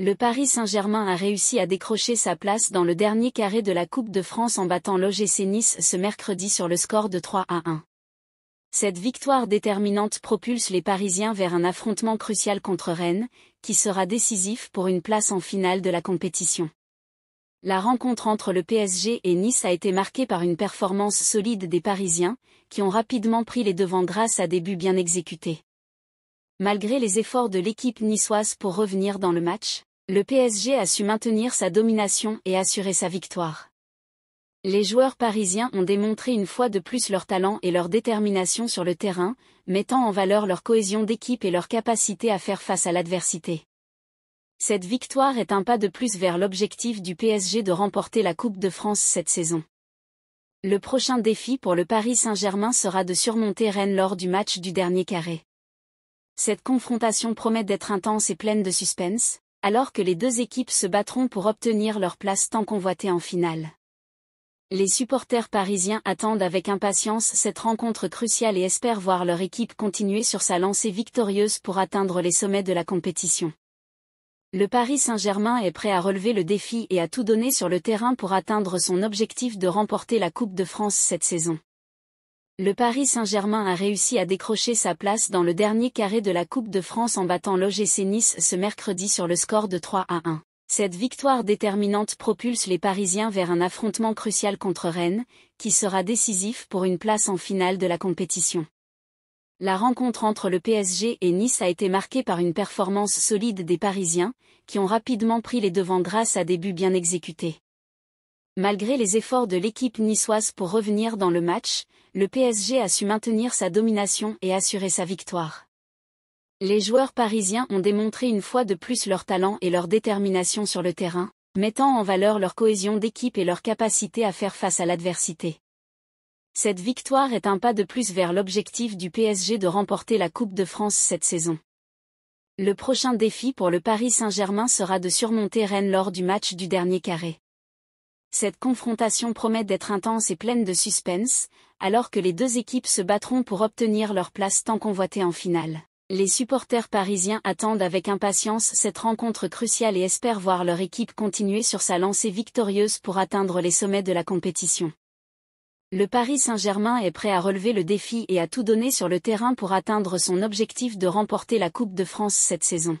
Le Paris Saint-Germain a réussi à décrocher sa place dans le dernier carré de la Coupe de France en battant l'OGC Nice ce mercredi sur le score de 3 à 1. Cette victoire déterminante propulse les Parisiens vers un affrontement crucial contre Rennes, qui sera décisif pour une place en finale de la compétition. La rencontre entre le PSG et Nice a été marquée par une performance solide des Parisiens, qui ont rapidement pris les devants grâce à des buts bien exécutés. Malgré les efforts de l'équipe niçoise pour revenir dans le match, le PSG a su maintenir sa domination et assurer sa victoire. Les joueurs parisiens ont démontré une fois de plus leur talent et leur détermination sur le terrain, mettant en valeur leur cohésion d'équipe et leur capacité à faire face à l'adversité. Cette victoire est un pas de plus vers l'objectif du PSG de remporter la Coupe de France cette saison. Le prochain défi pour le Paris Saint-Germain sera de surmonter Rennes lors du match du dernier carré. Cette confrontation promet d'être intense et pleine de suspense, alors que les deux équipes se battront pour obtenir leur place tant convoitée en finale. Les supporters parisiens attendent avec impatience cette rencontre cruciale et espèrent voir leur équipe continuer sur sa lancée victorieuse pour atteindre les sommets de la compétition. Le Paris Saint-Germain est prêt à relever le défi et à tout donner sur le terrain pour atteindre son objectif de remporter la Coupe de France cette saison. Le Paris Saint-Germain a réussi à décrocher sa place dans le dernier carré de la Coupe de France en battant l'OGC Nice ce mercredi sur le score de 3 à 1. Cette victoire déterminante propulse les Parisiens vers un affrontement crucial contre Rennes, qui sera décisif pour une place en finale de la compétition. La rencontre entre le PSG et Nice a été marquée par une performance solide des Parisiens, qui ont rapidement pris les devants grâce à des buts bien exécutés. Malgré les efforts de l'équipe niçoise pour revenir dans le match, le PSG a su maintenir sa domination et assurer sa victoire. Les joueurs parisiens ont démontré une fois de plus leur talent et leur détermination sur le terrain, mettant en valeur leur cohésion d'équipe et leur capacité à faire face à l'adversité. Cette victoire est un pas de plus vers l'objectif du PSG de remporter la Coupe de France cette saison. Le prochain défi pour le Paris Saint-Germain sera de surmonter Rennes lors du match du dernier carré cette confrontation promet d'être intense et pleine de suspense, alors que les deux équipes se battront pour obtenir leur place tant convoitée en finale. Les supporters parisiens attendent avec impatience cette rencontre cruciale et espèrent voir leur équipe continuer sur sa lancée victorieuse pour atteindre les sommets de la compétition. Le Paris Saint-Germain est prêt à relever le défi et à tout donner sur le terrain pour atteindre son objectif de remporter la Coupe de France cette saison.